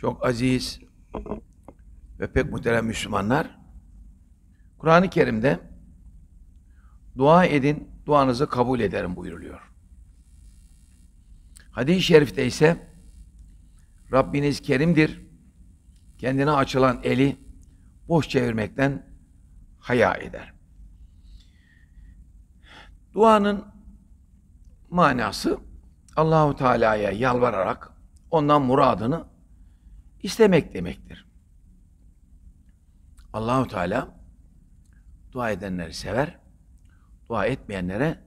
çok aziz ve pek muhterem Müslümanlar. Kur'an-ı Kerim'de dua edin, duanızı kabul ederim buyuruluyor. Hadis-i şerifte ise Rabbiniz kerimdir. Kendine açılan eli boş çevirmekten haya eder. Duanın manası Allahu Teala'ya yalvararak ondan muradını istemek demektir. Allahu Teala dua edenleri sever, dua etmeyenlere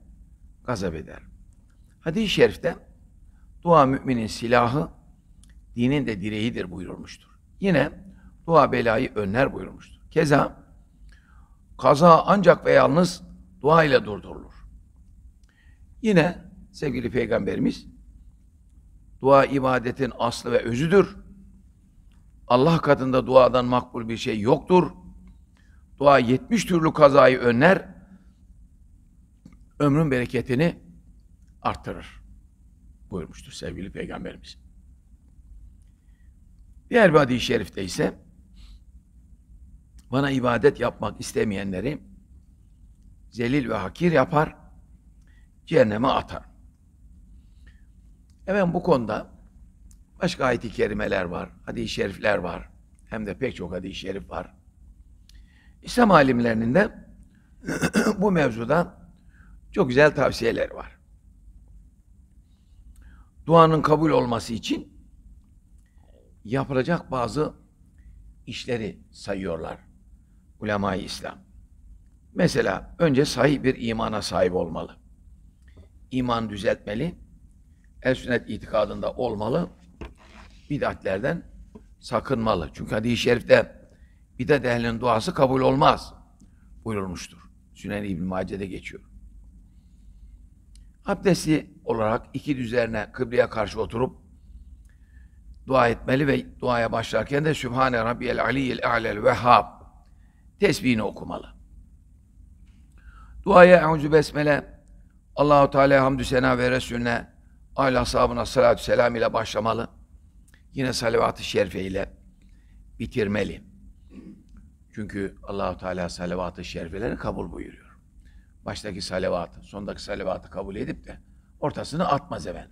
gazap eder. Hadis-i şerifte dua müminin silahı, dinin de direğidir buyurulmuştur. Yine dua belayı önler buyurmuştur. Keza kaza ancak ve yalnız dua ile durdurulur. Yine sevgili peygamberimiz dua ibadetin aslı ve özüdür. Allah katında duadan makbul bir şey yoktur. Dua 70 türlü kazayı önler, ömrün bereketini arttırır buyurmuştur sevgili Peygamberimiz. Diğer bir hadis-i şerifte ise bana ibadet yapmak istemeyenleri zelil ve hakir yapar, cehenneme atar. Evet bu konuda Başka ayet-i kerimeler var, hadis-i şerifler var. Hem de pek çok hadis-i şerif var. İslam alimlerinin de bu mevzuda çok güzel tavsiyeler var. Duanın kabul olması için yapılacak bazı işleri sayıyorlar ulema İslam. Mesela önce sahih bir imana sahip olmalı. İman düzeltmeli. El sünnet itikadında olmalı bid'atlerden sakınmalı. Çünkü hadis-i şerifte bidat ehlinin duası kabul olmaz buyurulmuştur. Sünen İbn Mace'de geçiyor. Abdesti olarak iki düzlerine kıbleye karşı oturup dua etmeli ve duaya başlarken de Sübhane Rabbiyel Aliyyil A'lel Vehhab tesbihini okumalı. Duaya Euzu Besmele Allahu Teala hamdü sena ve resulüne aile ashabına salatü selam ile başlamalı yine salavat-ı şerife ile bitirmeli. Çünkü Allahu Teala salavat-ı şerifeleri kabul buyuruyor. Baştaki salavatı, sondaki salavatı kabul edip de ortasını atmaz hemen.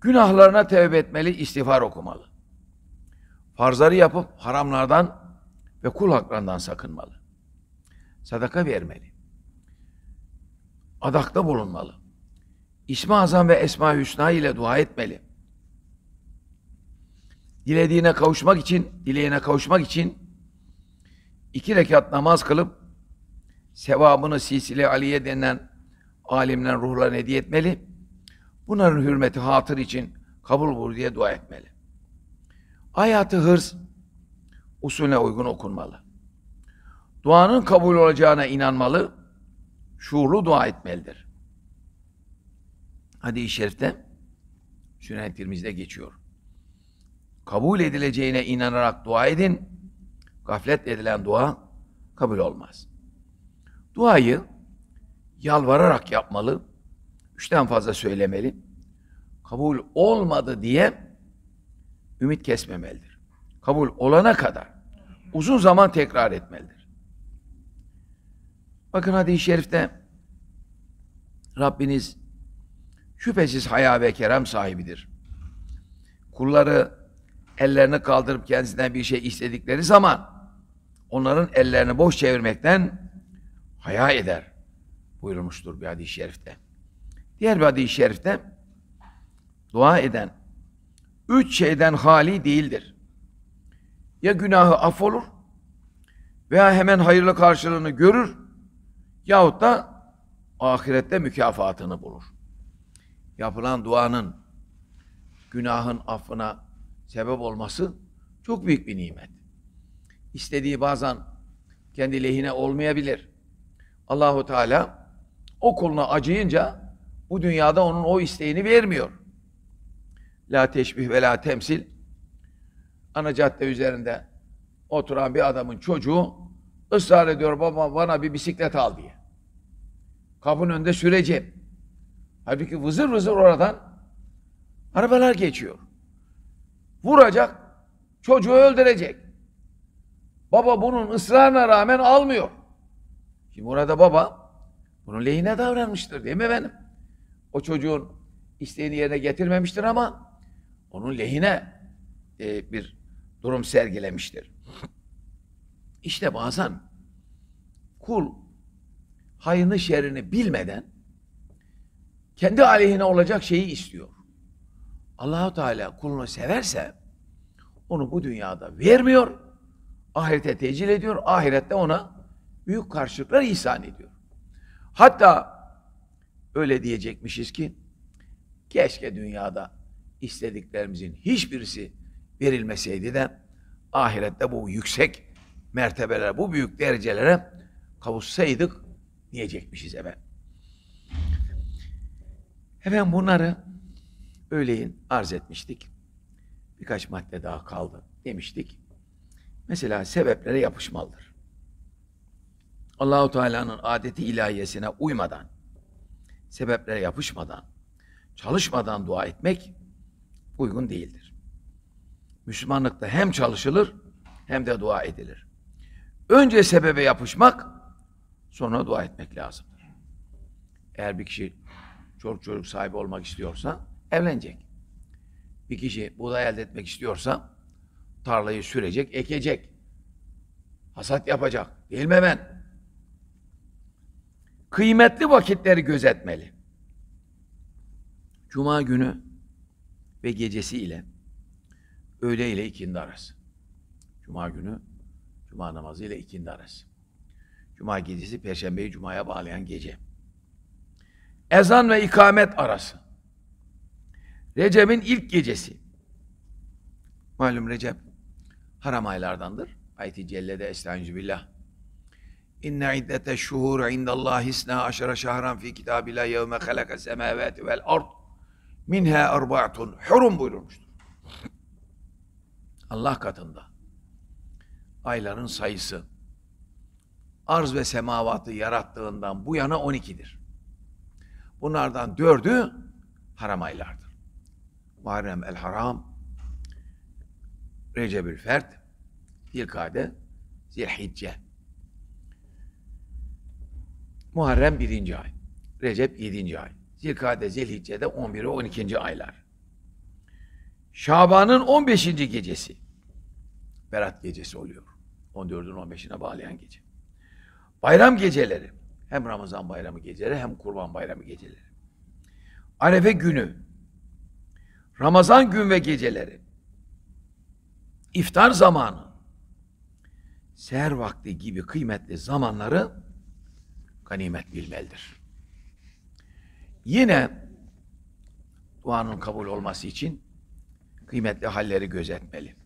Günahlarına tevbe etmeli, istiğfar okumalı. Farzları yapıp haramlardan ve kul haklarından sakınmalı. Sadaka vermeli. Adakta bulunmalı. İsmi Azam ve Esma-i Hüsna ile dua etmeli dilediğine kavuşmak için, dileğine kavuşmak için iki rekat namaz kılıp sevabını Sisile Ali'ye denilen alimden ruhlarına hediye etmeli. Bunların hürmeti hatır için kabul bul diye dua etmeli. Hayatı hırs usulüne uygun okunmalı. Duanın kabul olacağına inanmalı, şuurlu dua etmelidir. Hadi i şerifte Sünnetlerimizde geçiyor kabul edileceğine inanarak dua edin. Gaflet edilen dua kabul olmaz. Duayı yalvararak yapmalı. Üçten fazla söylemeli. Kabul olmadı diye ümit kesmemelidir. Kabul olana kadar uzun zaman tekrar etmelidir. Bakın hadis-i şerifte Rabbiniz şüphesiz haya ve kerem sahibidir. Kulları ellerini kaldırıp kendisinden bir şey istedikleri zaman onların ellerini boş çevirmekten haya eder buyurmuştur bir hadis-i şerifte. Diğer bir hadis-i şerifte dua eden üç şeyden hali değildir. Ya günahı affolur veya hemen hayırlı karşılığını görür yahut da ahirette mükafatını bulur. Yapılan duanın günahın affına sebep olması çok büyük bir nimet. İstediği bazen kendi lehine olmayabilir. Allahu Teala o kuluna acıyınca bu dünyada onun o isteğini vermiyor. La teşbih ve la temsil. Ana cadde üzerinde oturan bir adamın çocuğu ısrar ediyor baba bana bir bisiklet al diye. Kapının önünde süreceğim. Halbuki vızır vızır oradan arabalar geçiyor. Vuracak, çocuğu öldürecek. Baba bunun ısrarına rağmen almıyor. Şimdi burada baba bunun lehine davranmıştır değil mi benim? O çocuğun isteğini yerine getirmemiştir ama onun lehine e, bir durum sergilemiştir. İşte bazen kul hayrını şerrini bilmeden kendi aleyhine olacak şeyi istiyor. Allahu Teala kulunu severse onu bu dünyada vermiyor, ahirete tecil ediyor, ahirette ona büyük karşılıklar ihsan ediyor. Hatta öyle diyecekmişiz ki keşke dünyada istediklerimizin hiçbirisi verilmeseydi de ahirette bu yüksek mertebelere, bu büyük derecelere kavuşsaydık diyecekmişiz efendim. Efendim bunları öğleyin arz etmiştik. Birkaç madde daha kaldı demiştik. Mesela sebeplere yapışmalıdır. Allahu Teala'nın adeti ilahiyesine uymadan, sebeplere yapışmadan, çalışmadan dua etmek uygun değildir. Müslümanlıkta hem çalışılır hem de dua edilir. Önce sebebe yapışmak, sonra dua etmek lazımdır. Eğer bir kişi çoluk çocuk sahibi olmak istiyorsa, evlenecek. Bir kişi buğday elde etmek istiyorsa tarlayı sürecek, ekecek. Hasat yapacak. Değil mi hemen? Kıymetli vakitleri gözetmeli. Cuma günü ve gecesi ile öğle ile ikindi arası. Cuma günü Cuma namazı ile ikindi arası. Cuma gecesi Perşembeyi Cuma'ya bağlayan gece. Ezan ve ikamet arası. Recep'in ilk gecesi. Malum Recep haram aylardandır. Ayet-i Celle'de Estaizu İnne iddete şuhur indallahi isna aşara şahran fi kitabillah yevme halaka semavati vel ard minha erba'atun hurum buyurmuştur. Allah katında ayların sayısı arz ve semavatı yarattığından bu yana 12'dir. Bunlardan dördü haram aylardır. Muharrem el Haram, Recep el Fert, Zilkade, Zilhicce. Muharrem birinci ay, Recep yedinci ay, Zilkade, de on biri, on ikinci aylar. Şaban'ın on beşinci gecesi, Berat gecesi oluyor. On dördün on beşine bağlayan gece. Bayram geceleri, hem Ramazan bayramı geceleri hem Kurban bayramı geceleri. Arefe günü, Ramazan gün ve geceleri, iftar zamanı, seher vakti gibi kıymetli zamanları ganimet bilmelidir. Yine duanın kabul olması için kıymetli halleri gözetmeli.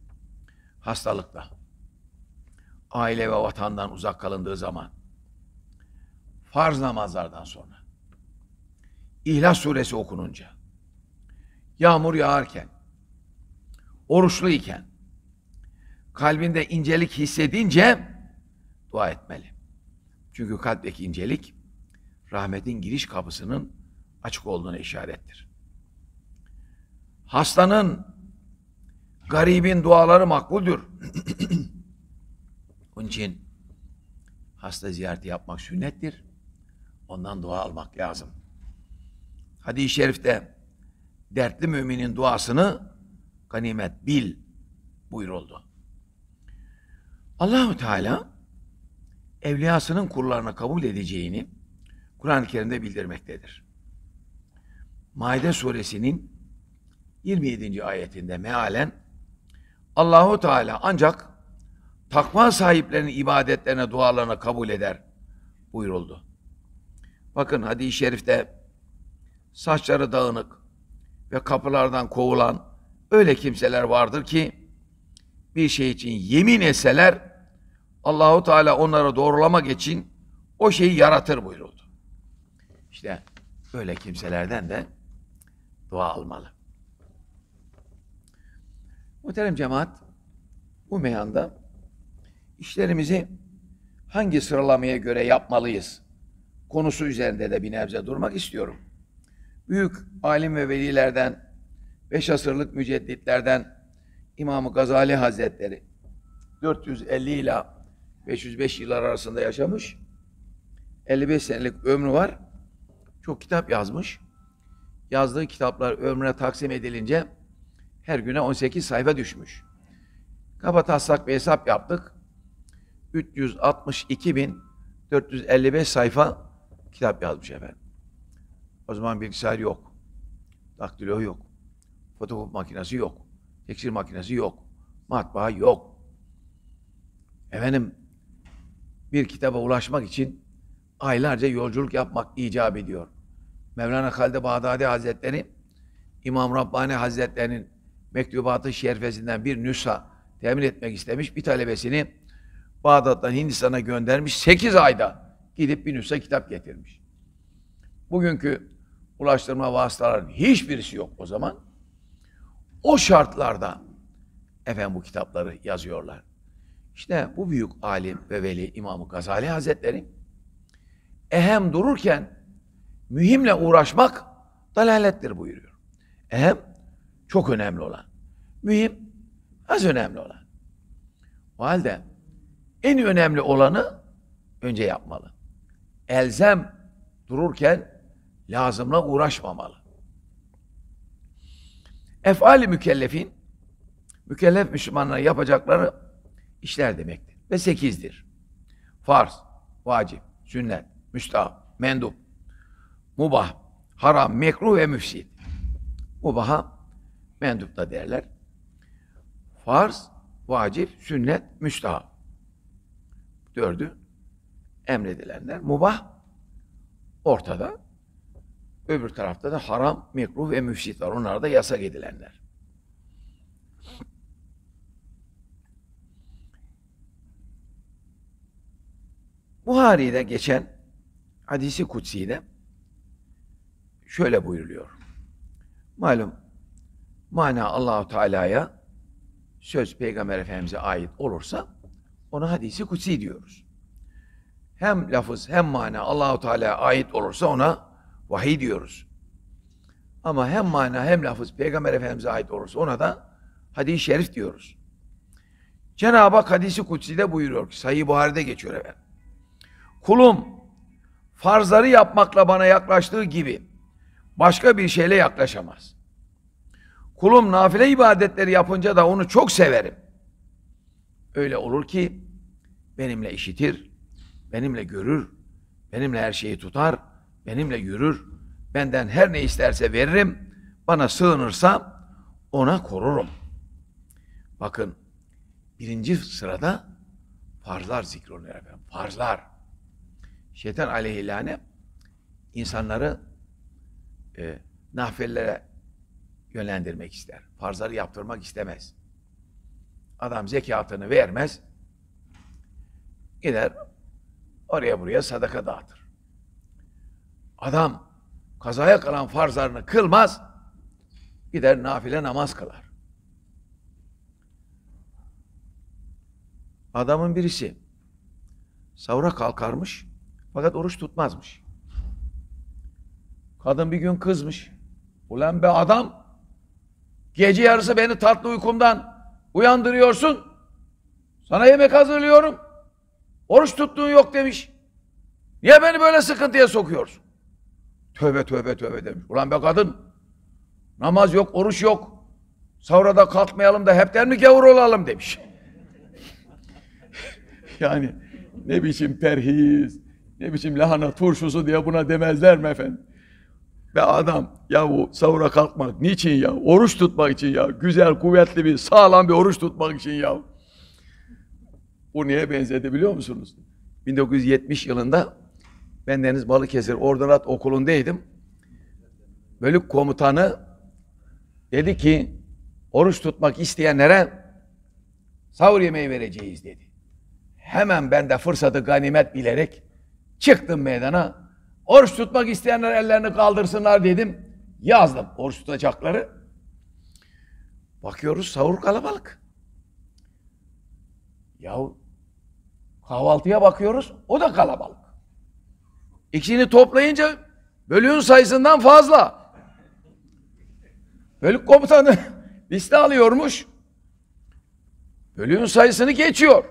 Hastalıkla, aile ve vatandan uzak kalındığı zaman, farz namazlardan sonra, İhlas suresi okununca, Yağmur yağarken, oruçlu iken, kalbinde incelik hissedince dua etmeli. Çünkü kalpteki incelik rahmetin giriş kapısının açık olduğunu işarettir. Hastanın, garibin duaları makbuldür. Onun için hasta ziyareti yapmak sünnettir. Ondan dua almak lazım. Hadis-i şerifte dertli müminin duasını ganimet bil buyuruldu. Allahu Teala evliyasının kullarına kabul edeceğini Kur'an-ı Kerim'de bildirmektedir. Maide suresinin 27. ayetinde mealen Allahu Teala ancak takva sahiplerinin ibadetlerine, dualarına kabul eder buyuruldu. Bakın hadis-i şerifte saçları dağınık, ve kapılardan kovulan öyle kimseler vardır ki bir şey için yemin etseler Allahu Teala onları doğrulamak için o şeyi yaratır buyuruldu. İşte öyle kimselerden de dua almalı. Muhterem cemaat, bu meyanda işlerimizi hangi sıralamaya göre yapmalıyız konusu üzerinde de bir nebze durmak istiyorum büyük alim ve velilerden, beş asırlık mücedditlerden İmam-ı Gazali Hazretleri 450 ila 505 yıllar arasında yaşamış. 55 senelik ömrü var. Çok kitap yazmış. Yazdığı kitaplar ömrüne taksim edilince her güne 18 sayfa düşmüş. Kaba taslak bir hesap yaptık. 362.455 sayfa kitap yazmış efendim. O zaman bilgisayar yok. Daktilo yok. Fotokop makinesi yok. Tekstil makinesi yok. Matbaa yok. Efendim bir kitaba ulaşmak için aylarca yolculuk yapmak icap ediyor. Mevlana Halide Bağdadi Hazretleri İmam Rabbani Hazretlerinin mektubatı şerfesinden bir nüsa temin etmek istemiş. Bir talebesini Bağdat'tan Hindistan'a göndermiş. Sekiz ayda gidip bir nüsa kitap getirmiş. Bugünkü ulaştırma vasıtalarının hiçbirisi yok o zaman. O şartlarda efendim bu kitapları yazıyorlar. İşte bu büyük alim ve veli İmam Gazali Hazretleri ehem dururken mühimle uğraşmak dalalettir buyuruyor. Ehem çok önemli olan. Mühim az önemli olan. O halde en önemli olanı önce yapmalı. Elzem dururken lazımla uğraşmamalı. Efali mükellefin, mükellef Müslümanlara yapacakları işler demektir. Ve sekizdir. Farz, vacip, sünnet, müstahap, mendup, mubah, haram, mekruh ve müfsit. Mubaha, mendup da derler. Farz, vacip, sünnet, müstahap. Dördü emredilenler. Mubah, ortada. Öbür tarafta da haram, mekruh ve müfsit var. Onlar da yasak edilenler. Buhari'de geçen hadisi kutsiyle şöyle buyuruluyor. Malum mana Allahu Teala'ya söz Peygamber Efendimiz'e ait olursa ona hadisi kutsi diyoruz. Hem lafız hem mana Allahu Teala'ya ait olursa ona Vahiy diyoruz. Ama hem mana hem lafız Peygamber Efendimiz'e ait olursa ona da hadis-i şerif diyoruz. Cenab-ı Hak hadisi kutsi'de buyuruyor ki, Sahih Buhari'de geçiyor efendim. Kulum, farzları yapmakla bana yaklaştığı gibi başka bir şeyle yaklaşamaz. Kulum nafile ibadetleri yapınca da onu çok severim. Öyle olur ki benimle işitir, benimle görür, benimle her şeyi tutar.'' benimle yürür, benden her ne isterse veririm, bana sığınırsa ona korurum. Bakın, birinci sırada farzlar zikrolunuyor efendim, farzlar. Şeytan aleyhillâne insanları e, nafillere yönlendirmek ister. Farzları yaptırmak istemez. Adam zekatını vermez, gider oraya buraya sadaka dağıtır adam kazaya kalan farzlarını kılmaz, gider nafile namaz kılar. Adamın birisi savra kalkarmış fakat oruç tutmazmış. Kadın bir gün kızmış. Ulan be adam gece yarısı beni tatlı uykumdan uyandırıyorsun. Sana yemek hazırlıyorum. Oruç tuttuğun yok demiş. Niye beni böyle sıkıntıya sokuyorsun? Tövbe tövbe tövbe demiş. Ulan be kadın. Namaz yok, oruç yok. Sahura kalkmayalım da hepten mi gavur olalım demiş. yani ne biçim perhiz, ne biçim lahana turşusu diye buna demezler mi efendim? Ve adam ya bu sahura kalkmak niçin ya? Oruç tutmak için ya. Güzel, kuvvetli bir, sağlam bir oruç tutmak için ya. Bu niye benzedi biliyor musunuz? 1970 yılında ben Deniz Balıkesir Ordinat Okulu'ndaydım. Bölük komutanı dedi ki oruç tutmak isteyenlere sahur yemeği vereceğiz dedi. Hemen ben de fırsatı ganimet bilerek çıktım meydana. Oruç tutmak isteyenler ellerini kaldırsınlar dedim. Yazdım oruç tutacakları. Bakıyoruz sahur kalabalık. Yahu kahvaltıya bakıyoruz o da kalabalık. İkisini toplayınca bölüğün sayısından fazla. Bölük komutanı liste alıyormuş. Bölüğün sayısını geçiyor.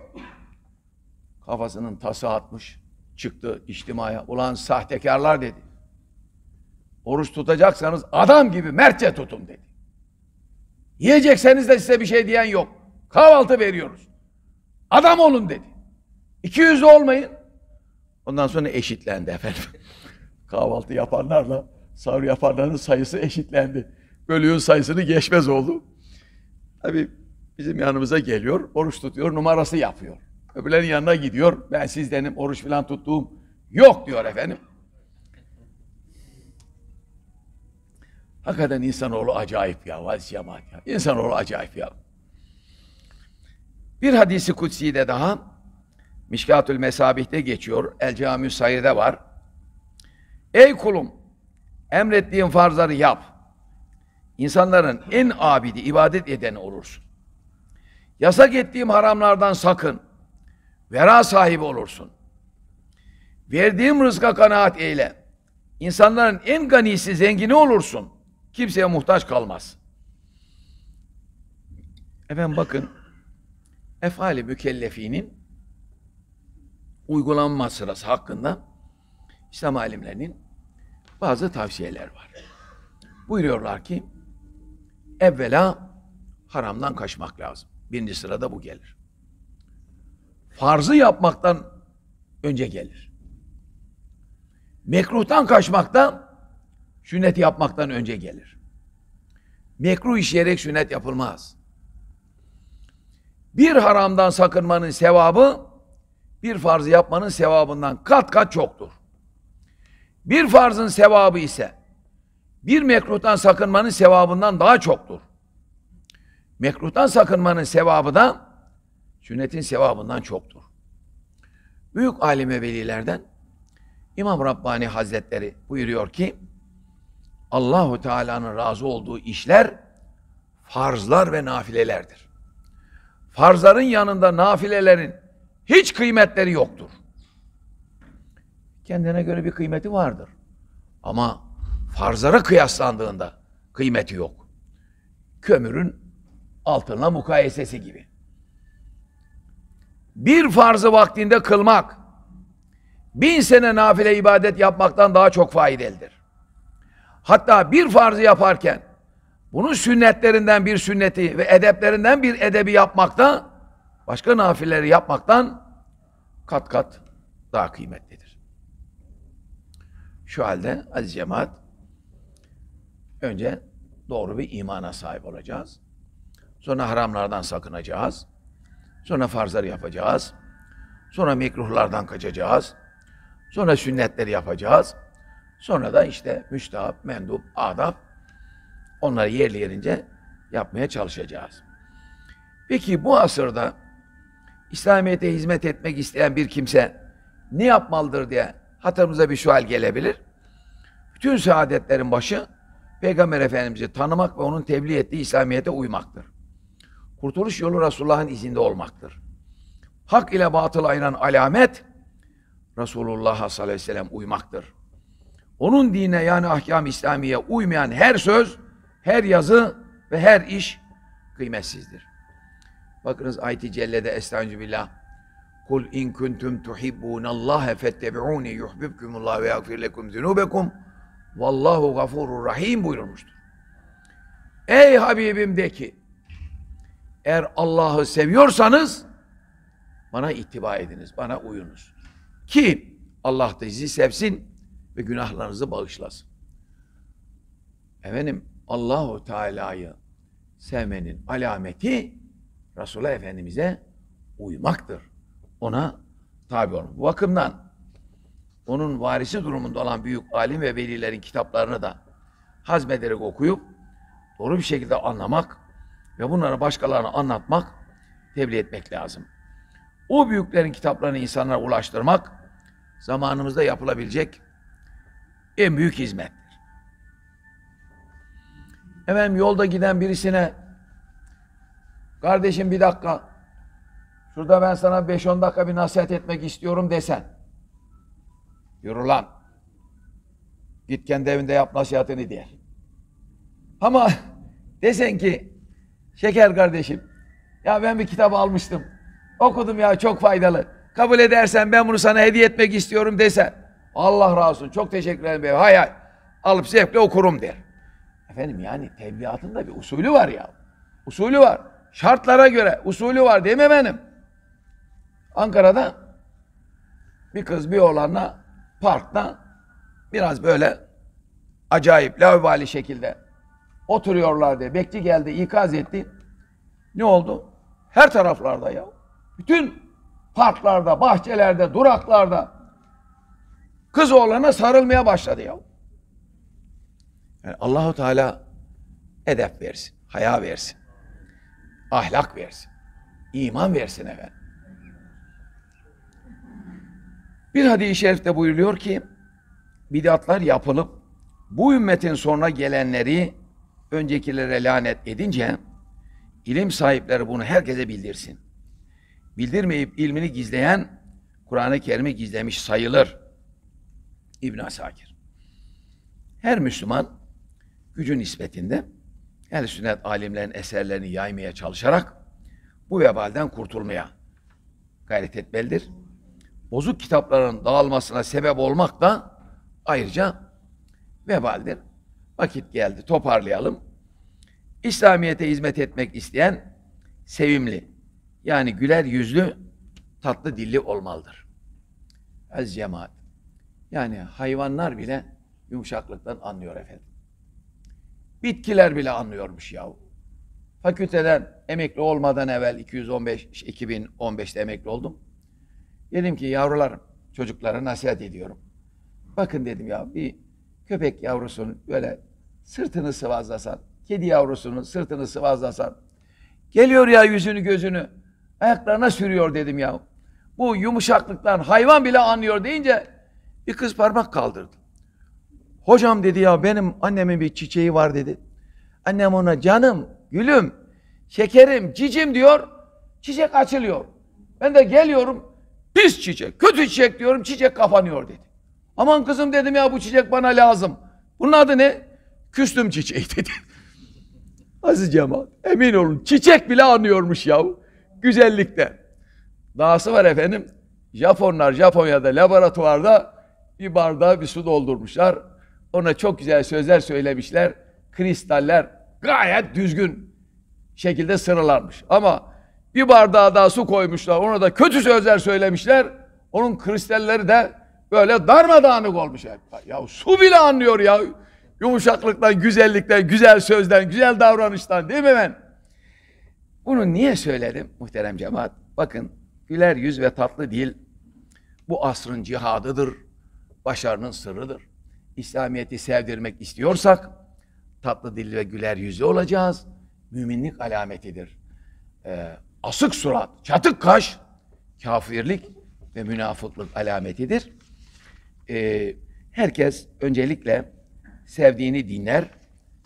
Kafasının tası atmış. Çıktı içtimaya. Ulan sahtekarlar dedi. Oruç tutacaksanız adam gibi mertçe tutun dedi. Yiyecekseniz de size bir şey diyen yok. Kahvaltı veriyoruz. Adam olun dedi. 200 olmayın. Ondan sonra eşitlendi efendim. Kahvaltı yapanlarla sahur yapanların sayısı eşitlendi. Bölüğün sayısını geçmez oldu. Tabi bizim yanımıza geliyor, oruç tutuyor, numarası yapıyor. Öbürlerin yanına gidiyor, ben sizdenim, oruç falan tuttuğum yok diyor efendim. Hakikaten insanoğlu acayip ya, vaz cemaat ya. İnsanoğlu acayip ya. Bir hadisi kutsi de daha, Mişkatül Mesabih'te geçiyor. El Camiü Sayır'da var. Ey kulum! Emrettiğin farzları yap. İnsanların en abidi, ibadet edeni olursun. Yasak ettiğim haramlardan sakın. Vera sahibi olursun. Verdiğim rızka kanaat eyle. İnsanların en ganisi, zengini olursun. Kimseye muhtaç kalmaz. Efendim bakın, efali mükellefinin uygulanma sırası hakkında İslam alimlerinin bazı tavsiyeler var. Buyuruyorlar ki evvela haramdan kaçmak lazım. Birinci sırada bu gelir. Farzı yapmaktan önce gelir. Mekruhtan kaçmaktan, da yapmaktan önce gelir. Mekruh işleyerek sünnet yapılmaz. Bir haramdan sakınmanın sevabı bir farzı yapmanın sevabından kat kat çoktur. Bir farzın sevabı ise bir mekruhtan sakınmanın sevabından daha çoktur. Mekruhtan sakınmanın sevabı da sünnetin sevabından çoktur. Büyük alime velilerden İmam Rabbani Hazretleri buyuruyor ki Allahu Teala'nın razı olduğu işler farzlar ve nafilelerdir. Farzların yanında nafilelerin hiç kıymetleri yoktur. Kendine göre bir kıymeti vardır. Ama farzlara kıyaslandığında kıymeti yok. Kömürün altınla mukayesesi gibi. Bir farzı vaktinde kılmak, bin sene nafile ibadet yapmaktan daha çok faydalıdır. Hatta bir farzı yaparken bunun sünnetlerinden bir sünneti ve edeplerinden bir edebi yapmakta başka nafileleri yapmaktan kat kat daha kıymetlidir. Şu halde aziz cemaat önce doğru bir imana sahip olacağız. Sonra haramlardan sakınacağız. Sonra farzları yapacağız. Sonra mekruhlardan kaçacağız. Sonra sünnetleri yapacağız. Sonra da işte müstahap, mendup, adab onları yerli yerince yapmaya çalışacağız. Peki bu asırda İslamiyet'e hizmet etmek isteyen bir kimse ne yapmalıdır diye hatırımıza bir sual gelebilir. Bütün saadetlerin başı Peygamber Efendimiz'i tanımak ve onun tebliğ ettiği İslamiyet'e uymaktır. Kurtuluş yolu Resulullah'ın izinde olmaktır. Hak ile batıl ayıran alamet Resulullah'a sallallahu aleyhi ve sellem uymaktır. Onun dine yani ahkam İslamiye uymayan her söz, her yazı ve her iş kıymetsizdir. Bakınız ayet-i cellede Estaizu billah. Kul in kuntum tuhibbunallaha fettebi'uni yuhbibkumullah ve yagfir lekum zunubekum. Vallahu gafurur rahim buyurmuştur. Ey Habibim de ki eğer Allah'ı seviyorsanız bana ittiba ediniz, bana uyunuz. Ki Allah da sizi sevsin ve günahlarınızı bağışlasın. Efendim Allahu Teala'yı sevmenin alameti Resulullah Efendimiz'e uymaktır. Ona tabi olmak. Bu bakımdan onun varisi durumunda olan büyük alim ve velilerin kitaplarını da hazmederek okuyup doğru bir şekilde anlamak ve bunları başkalarına anlatmak, tebliğ etmek lazım. O büyüklerin kitaplarını insanlara ulaştırmak zamanımızda yapılabilecek en büyük hizmettir. Efendim yolda giden birisine Kardeşim bir dakika. Şurada ben sana 5-10 dakika bir nasihat etmek istiyorum desen. Yürü lan. Git kendi evinde yap nasihatini diye. Ama desen ki şeker kardeşim ya ben bir kitap almıştım. Okudum ya çok faydalı. Kabul edersen ben bunu sana hediye etmek istiyorum desen. Allah razı olsun. Çok teşekkür ederim. Bey. Hay hay. Alıp zevkle okurum der. Efendim yani tebliğatın da bir usulü var ya. Usulü var şartlara göre usulü var değil mi benim? Ankara'da bir kız bir oğlanla parkta biraz böyle acayip lavabali şekilde oturuyorlar diye bekçi geldi ikaz etti. Ne oldu? Her taraflarda ya. Bütün parklarda, bahçelerde, duraklarda kız oğlana sarılmaya başladı ya. Yani Allahu Teala edep versin, haya versin ahlak versin. İman versin efendim. Bir hadis-i şerifte buyuruyor ki bidatlar yapılıp bu ümmetin sonra gelenleri öncekilere lanet edince ilim sahipleri bunu herkese bildirsin. Bildirmeyip ilmini gizleyen Kur'an-ı Kerim'i gizlemiş sayılır. İbn Asakir. Her Müslüman gücü nispetinde yani sünnet alimlerin eserlerini yaymaya çalışarak bu vebalden kurtulmaya gayret etmelidir. Bozuk kitapların dağılmasına sebep olmak da ayrıca vebaldir. Vakit geldi, toparlayalım. İslamiyet'e hizmet etmek isteyen sevimli, yani güler yüzlü, tatlı dilli olmalıdır. Ez cemaat. Yani hayvanlar bile yumuşaklıktan anlıyor efendim. Bitkiler bile anlıyormuş yahu. Fakülteden emekli olmadan evvel 215 2015'te emekli oldum. Dedim ki yavrularım, çocuklara nasihat ediyorum. Bakın dedim ya bir köpek yavrusunun böyle sırtını sıvazlasan, kedi yavrusunun sırtını sıvazlasan, geliyor ya yüzünü gözünü, ayaklarına sürüyor dedim ya. Bu yumuşaklıktan hayvan bile anlıyor deyince bir kız parmak kaldırdı. Hocam dedi ya benim annemin bir çiçeği var dedi. Annem ona canım, gülüm, şekerim, cicim diyor. Çiçek açılıyor. Ben de geliyorum. Pis çiçek, kötü çiçek diyorum. Çiçek kapanıyor dedi. Aman kızım dedim ya bu çiçek bana lazım. Bunun adı ne? Küstüm çiçeği dedi. Aziz Cemal, emin olun çiçek bile anıyormuş yahu. Güzellikte. Dahası var efendim. Japonlar Japonya'da laboratuvarda bir bardağa bir su doldurmuşlar. Ona çok güzel sözler söylemişler. Kristaller gayet düzgün şekilde sıralanmış. Ama bir bardağa daha su koymuşlar. Ona da kötü sözler söylemişler. Onun kristalleri de böyle darmadağınık olmuş. Ya, ya su bile anlıyor ya. Yumuşaklıktan, güzellikten, güzel sözden, güzel davranıştan değil mi ben? Bunu niye söyledim muhterem cemaat? Bakın güler yüz ve tatlı dil bu asrın cihadıdır. Başarının sırrıdır. İslamiyet'i sevdirmek istiyorsak tatlı dilli ve güler yüzlü olacağız. Müminlik alametidir. Ee, asık surat, çatık kaş kafirlik ve münafıklık alametidir. Ee, herkes öncelikle sevdiğini dinler,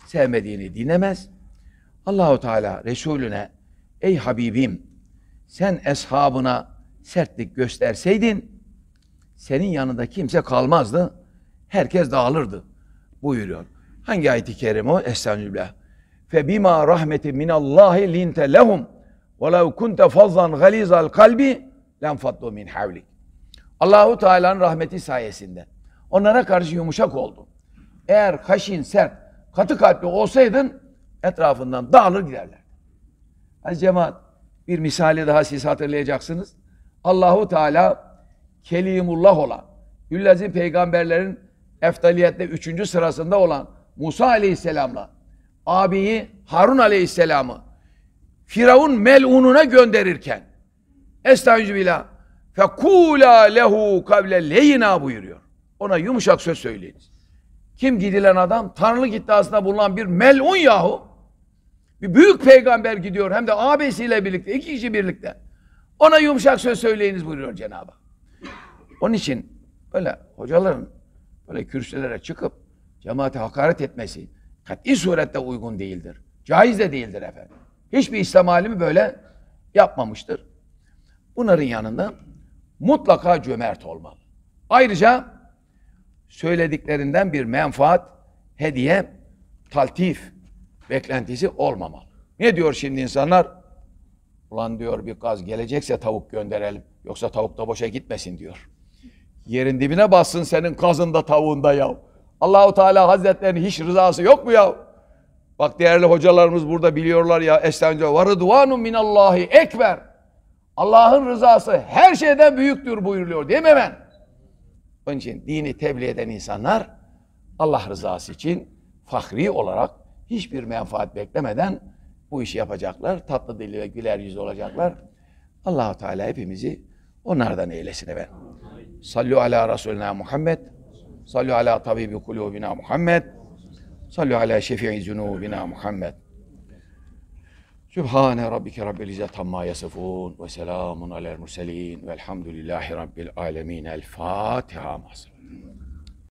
sevmediğini dinlemez. Allahu Teala Resulüne ey Habibim sen eshabına sertlik gösterseydin senin yanında kimse kalmazdı herkes dağılırdı buyuruyor. Hangi ayet-i kerime o? Estağfirullah. Fe bima rahmeti min Allahi linte lehum ve lev kunte fazzan galizal kalbi len faddu min havli. Allahu Teala'nın rahmeti sayesinde onlara karşı yumuşak oldun. Eğer haşin, sert, katı kalpli olsaydın etrafından dağılır giderler. Aziz cemaat bir misali daha siz hatırlayacaksınız. Allahu Teala Kelimullah olan, Yüllezin peygamberlerin Eftaliyette üçüncü sırasında olan Musa aleyhisselamla abiyi Harun aleyhisselamı Firavun melununa gönderirken Estağfirullah fekula lehu kavle leyina buyuruyor. Ona yumuşak söz söyleyiniz. Kim gidilen adam? Tanrılık iddiasında bulunan bir melun yahu. Bir büyük peygamber gidiyor hem de abesiyle birlikte, iki kişi birlikte. Ona yumuşak söz söyleyiniz buyuruyor Cenab-ı Onun için öyle hocaların böyle kürsülere çıkıp cemaate hakaret etmesi kat'i surette uygun değildir. Caiz de değildir efendim. Hiçbir İslam alimi böyle yapmamıştır. Bunların yanında mutlaka cömert olmalı. Ayrıca söylediklerinden bir menfaat, hediye, taltif beklentisi olmamalı. Ne diyor şimdi insanlar? Ulan diyor bir gaz gelecekse tavuk gönderelim. Yoksa tavuk da boşa gitmesin diyor. Yerin dibine bassın senin kazında tavuğunda ya. Allahu Teala Hazretlerinin hiç rızası yok mu ya? Bak değerli hocalarımız burada biliyorlar ya Estenca var rıdvanu minallahi ekber. Allah'ın rızası her şeyden büyüktür buyuruyor değil mi hemen? Onun için dini tebliğ eden insanlar Allah rızası için fahri olarak hiçbir menfaat beklemeden bu işi yapacaklar. Tatlı dilli ve güler yüzlü olacaklar. Allahu Teala hepimizi onlardan eylesin efendim. Sallu ala Resulina Muhammed. Sallu ala tabibi kulubina Muhammed. Sallu ala şefii zunubina Muhammed. Sübhane rabbike rabbil izzet amma yasifun ve selamun alel murselin velhamdülillahi rabbil alemin. El Fatiha. Mahsul.